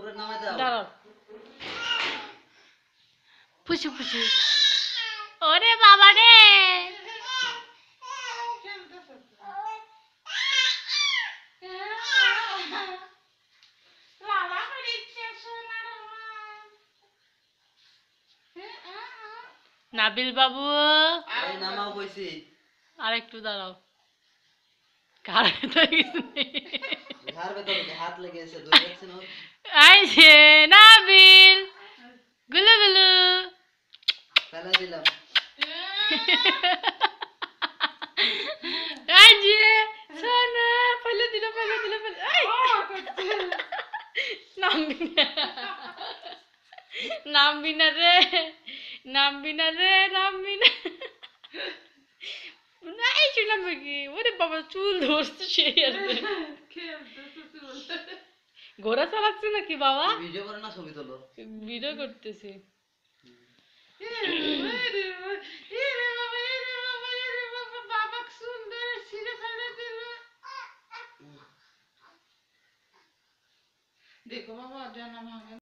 উপরে নামাই দাও দাঁড়াও পুষু পুষু ওরে বাবা রে নাবিল বাবু আর একটু দাঁড়াও কারে নেই আইছে নাবিল গুলু গুলু সোনা ফেলে দিল ফেলে রে নামবি রে নামবি নাই ছিলাম কি ওরে বাবা চুল ধরছে সেই আর ঘোড়া চালাচ্ছে নাকি বাবা ভিডিও করে না ছবি তোলো ভিডিও করতেছি দেখো বাবা জানা ভাঙে